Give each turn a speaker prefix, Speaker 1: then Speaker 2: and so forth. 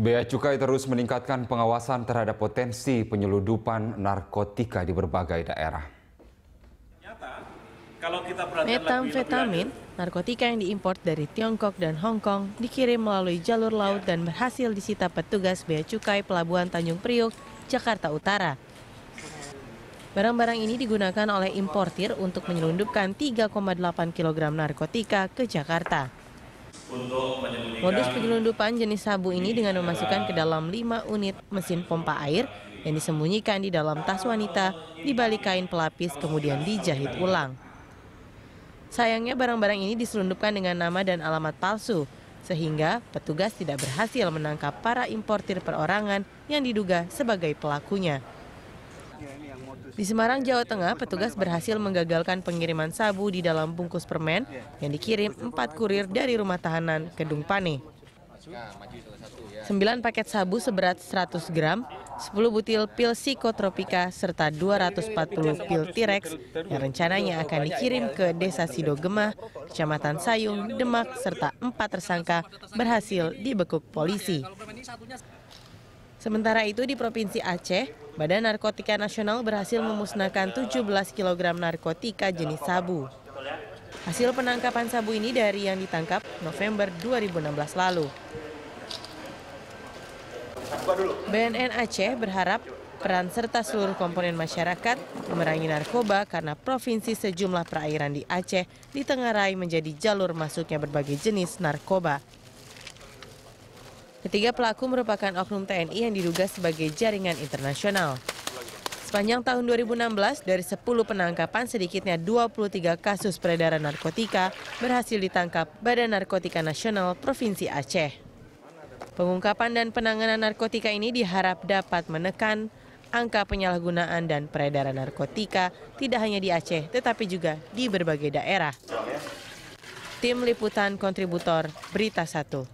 Speaker 1: Bea Cukai terus meningkatkan pengawasan terhadap potensi penyeludupan narkotika di berbagai daerah. Metamfetamin, narkotika yang diimpor dari Tiongkok dan Hong Kong, dikirim melalui jalur laut dan berhasil disita petugas Bea Cukai Pelabuhan Tanjung Priok, Jakarta Utara. Barang-barang ini digunakan oleh importir untuk menyelundupkan 3,8 kg narkotika ke Jakarta. Modus penyelundupan jenis sabu ini dengan memasukkan ke dalam lima unit mesin pompa air yang disembunyikan di dalam tas wanita, dibalik kain pelapis kemudian dijahit ulang. Sayangnya barang-barang ini diselundupkan dengan nama dan alamat palsu, sehingga petugas tidak berhasil menangkap para importir perorangan yang diduga sebagai pelakunya. Di Semarang, Jawa Tengah, petugas berhasil menggagalkan pengiriman sabu di dalam bungkus permen yang dikirim empat kurir dari rumah tahanan Kedung Pane. Sembilan paket sabu seberat 100 gram, 10 butil pil psikotropika, serta 240 pil T-Rex yang rencananya akan dikirim ke Desa Gemah, Kecamatan Sayung, Demak, serta empat tersangka berhasil dibekuk polisi. Sementara itu di Provinsi Aceh, Badan Narkotika Nasional berhasil memusnahkan 17 kg narkotika jenis sabu. Hasil penangkapan sabu ini dari yang ditangkap November 2016 lalu. BNN Aceh berharap peran serta seluruh komponen masyarakat memerangi narkoba karena provinsi sejumlah perairan di Aceh ditengarai menjadi jalur masuknya berbagai jenis narkoba. Ketiga pelaku merupakan oknum TNI yang diduga sebagai jaringan internasional. Sepanjang tahun 2016, dari 10 penangkapan, sedikitnya 23 kasus peredaran narkotika berhasil ditangkap Badan Narkotika Nasional Provinsi Aceh. Pengungkapan dan penanganan narkotika ini diharap dapat menekan angka penyalahgunaan dan peredaran narkotika tidak hanya di Aceh, tetapi juga di berbagai daerah. Tim Liputan Kontributor Berita Satu.